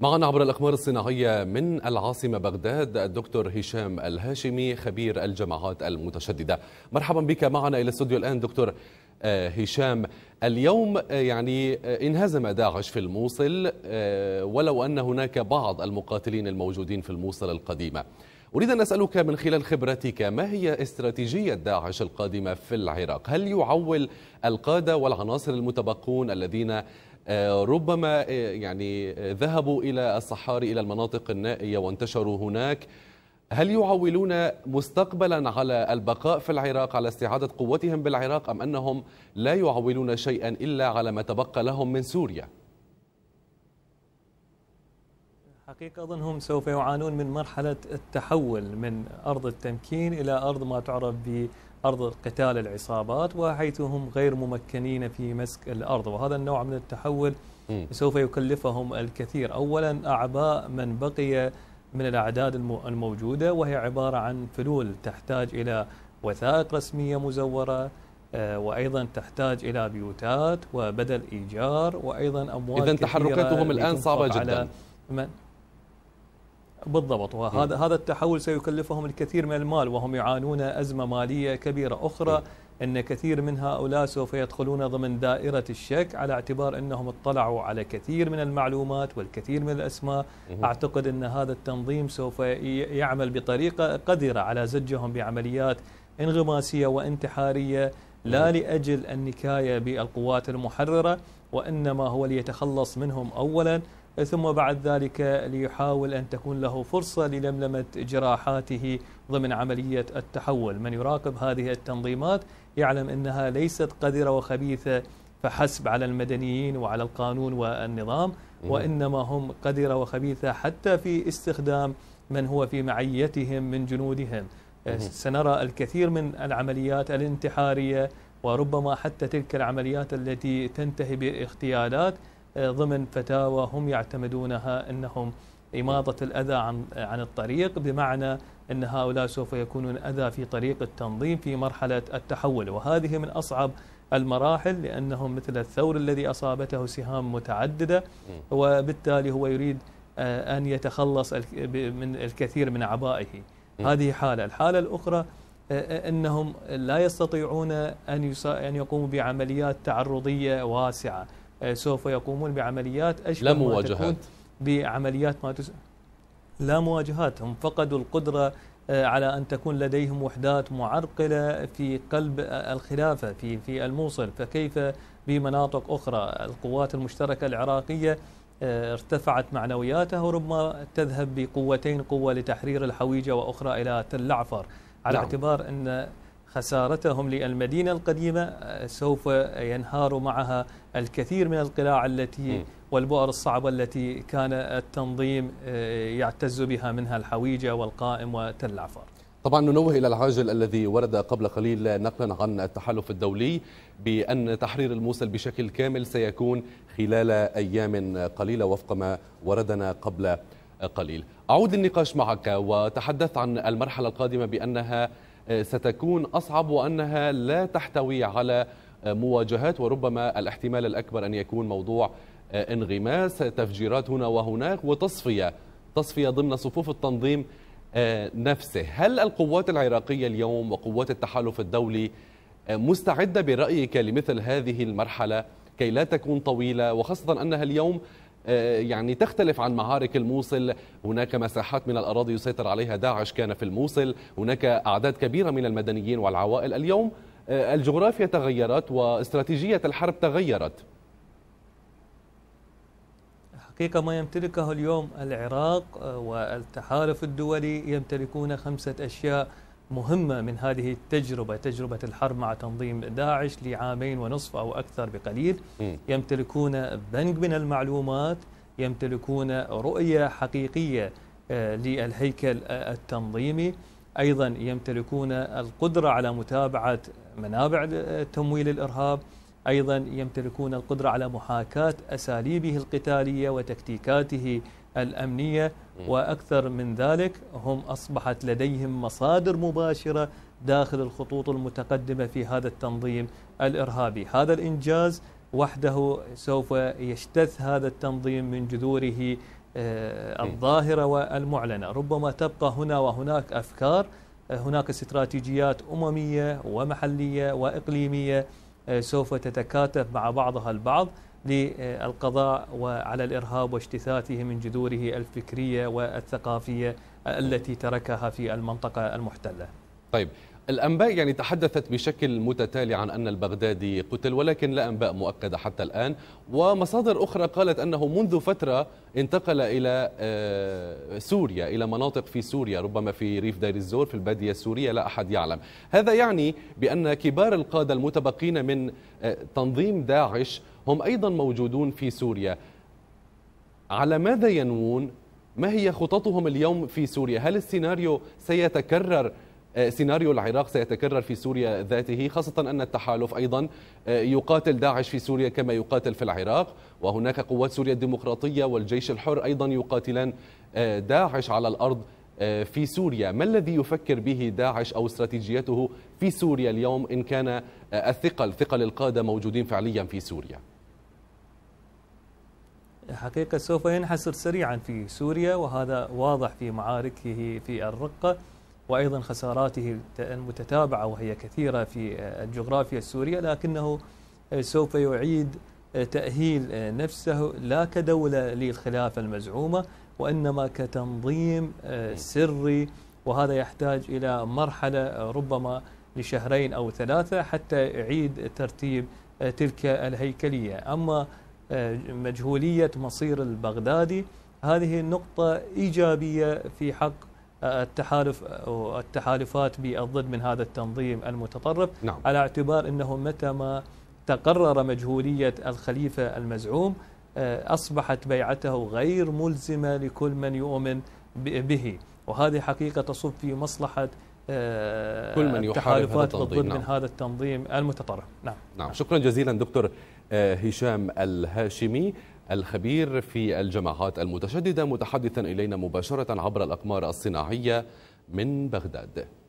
معنا عبر الأقمار الصناعية من العاصمة بغداد الدكتور هشام الهاشمي خبير الجماعات المتشددة مرحبا بك معنا إلى استوديو الآن دكتور آه، هشام اليوم آه، يعني آه، انهزم داعش في الموصل ولو أن هناك بعض المقاتلين الموجودين في الموصل القديمة أريد أن أسألك من خلال خبرتك ما هي استراتيجية داعش القادمة في العراق؟ هل يعول القادة والعناصر المتبقون الذين آه، ربما آه، يعني آه، ذهبوا إلى الصحاري إلى المناطق النائية وانتشروا هناك هل يعولون مستقبلا على البقاء في العراق على استعادة قوتهم بالعراق أم أنهم لا يعولون شيئا إلا على ما تبقى لهم من سوريا؟ حقيقة أظنهم سوف يعانون من مرحلة التحول من أرض التمكين إلى أرض ما تعرف ب أرض قتال العصابات وحيث هم غير ممكنين في مسك الأرض وهذا النوع من التحول سوف يكلفهم الكثير أولا أعباء من بقي من الأعداد الموجودة وهي عبارة عن فلول تحتاج إلى وثائق رسمية مزورة آه، وأيضا تحتاج إلى بيوتات وبدل إيجار وأيضا أموال إذا تحركاتهم الآن صعبة جدا من بالضبط وهذا هذا التحول سيكلفهم الكثير من المال وهم يعانون ازمه ماليه كبيره اخرى م. ان كثير من هؤلاء سوف يدخلون ضمن دائره الشك على اعتبار انهم اطلعوا على كثير من المعلومات والكثير من الاسماء م. اعتقد ان هذا التنظيم سوف يعمل بطريقه قدره على زجهم بعمليات انغماسيه وانتحاريه لا لاجل النكايه بالقوات المحرره وانما هو ليتخلص منهم اولا ثم بعد ذلك ليحاول أن تكون له فرصة للملمة جراحاته ضمن عملية التحول من يراقب هذه التنظيمات يعلم أنها ليست قذرة وخبيثة فحسب على المدنيين وعلى القانون والنظام وإنما هم قذرة وخبيثة حتى في استخدام من هو في معيتهم من جنودهم أه، سنرى الكثير من العمليات الانتحارية وربما حتى تلك العمليات التي تنتهي باغتيالات ضمن فتاوى هم يعتمدونها انهم إماطة الأذى عن عن الطريق بمعنى أن هؤلاء سوف يكونون أذى في طريق التنظيم في مرحلة التحول وهذه من أصعب المراحل لأنهم مثل الثور الذي أصابته سهام متعددة وبالتالي هو يريد آه، أن يتخلص من الكثير من عبائه هذه حالة الحالة الأخرى آه، آه، أنهم لا يستطيعون أن يقوموا بعمليات تعرضية واسعة آه، سوف يقومون بعمليات أشبه لا مواجهات بعمليات ما تس... لا مواجهات هم فقدوا القدرة آه، على أن تكون لديهم وحدات معرقلة في قلب آه، الخلافة في في الموصل فكيف بمناطق أخرى القوات المشتركة العراقية ارتفعت معنوياتها وربما تذهب بقوتين قوة لتحرير الحويجة وأخرى إلى تل على نعم. اعتبار أن خسارتهم للمدينة القديمة آه، سوف ينهار معها الكثير من القلاع التي والبؤر الصعبة التي كان التنظيم آه، يعتز بها منها الحويجة والقائم وتل العفار طبعا ننوه إلى العاجل الذي ورد قبل قليل نقلا عن التحالف الدولي بأن تحرير الموصل بشكل كامل سيكون خلال أيام قليلة وفق ما وردنا قبل قليل أعود للنقاش معك وتحدثت عن المرحلة القادمة بأنها ستكون أصعب وأنها لا تحتوي على مواجهات وربما الاحتمال الأكبر أن يكون موضوع آه، انغماس تفجيرات هنا وهناك وتصفية تصفية ضمن صفوف التنظيم آه، نفسه هل القوات العراقية اليوم وقوات التحالف الدولي آه، مستعدة برأيك لمثل هذه المرحلة كي لا تكون طويلة وخاصة أنها اليوم آه، يعني تختلف عن معارك الموصل هناك مساحات من الأراضي يسيطر عليها داعش كان في الموصل هناك أعداد كبيرة من المدنيين والعوائل اليوم آه، الجغرافيا تغيرت واستراتيجية الحرب تغيرت حقيقة ما يمتلكه اليوم العراق آه، والتحالف الدولي يمتلكون خمسة أشياء مهمة من هذه التجربة تجربة الحرب مع تنظيم داعش لعامين ونصف أو أكثر بقليل يمتلكون بنك من المعلومات يمتلكون رؤية حقيقية آه، للهيكل التنظيمي أيضا يمتلكون القدرة على متابعة منابع آه، تمويل الإرهاب أيضا يمتلكون القدرة على محاكاة أساليبه القتالية وتكتيكاته الأمنية وأكثر من ذلك هم أصبحت لديهم مصادر مباشرة داخل الخطوط المتقدمة في هذا التنظيم الإرهابي هذا الإنجاز وحده سوف يجتث هذا التنظيم من جذوره آه، الظاهرة والمعلنة ربما تبقى هنا وهناك أفكار آه، هناك استراتيجيات أممية ومحلية وإقليمية آه، سوف تتكاتف مع بعضها البعض للقضاء وعلى الإرهاب واجتثاثه من جذوره الفكرية والثقافية التي تركها في المنطقة المحتلة طيب الأنباء يعني تحدثت بشكل متتالي عن أن البغدادي قتل ولكن لا أنباء مؤكدة حتى الآن ومصادر أخرى قالت أنه منذ فترة انتقل إلى آه، سوريا إلى مناطق في سوريا ربما في ريف دير الزور في البادية السورية لا أحد يعلم هذا يعني بأن كبار القادة المتبقين من آه، تنظيم داعش هم أيضا موجودون في سوريا على ماذا ينوون ما هي خططهم اليوم في سوريا هل السيناريو سيتكرر آه، سيناريو العراق سيتكرر في سوريا ذاته خاصة أن التحالف أيضا آه، يقاتل داعش في سوريا كما يقاتل في العراق وهناك قوات سوريا الديمقراطية والجيش الحر أيضا يقاتلان آه، داعش على الأرض في سوريا ما الذي يفكر به داعش أو استراتيجيته في سوريا اليوم إن كان الثقل ثقل القادة موجودين فعليا في سوريا حقيقة سوف ينحسر سريعا في سوريا وهذا واضح في معاركه في الرقة وأيضا خساراته المتتابعة وهي كثيرة في الجغرافيا السورية لكنه سوف يعيد تأهيل نفسه لا كدولة للخلافة المزعومة وإنما كتنظيم سري وهذا يحتاج إلى مرحلة ربما لشهرين أو ثلاثة حتى يعيد ترتيب تلك الهيكلية أما مجهولية مصير البغدادي هذه النقطة إيجابية في حق التحالف والتحالفات بالضد من هذا التنظيم المتطرف نعم. على اعتبار انه متى ما تقرر مجهوليه الخليفه المزعوم آه، اصبحت بيعته غير ملزمه لكل من يؤمن به وهذه حقيقه تصب في مصلحه آه، كل من هذا بالضد نعم. من هذا التنظيم المتطرف نعم. نعم شكرا جزيلا دكتور آه، هشام الهاشمي الخبير في الجماعات المتشددة متحدثا إلينا مباشرة عبر الأقمار الصناعية من بغداد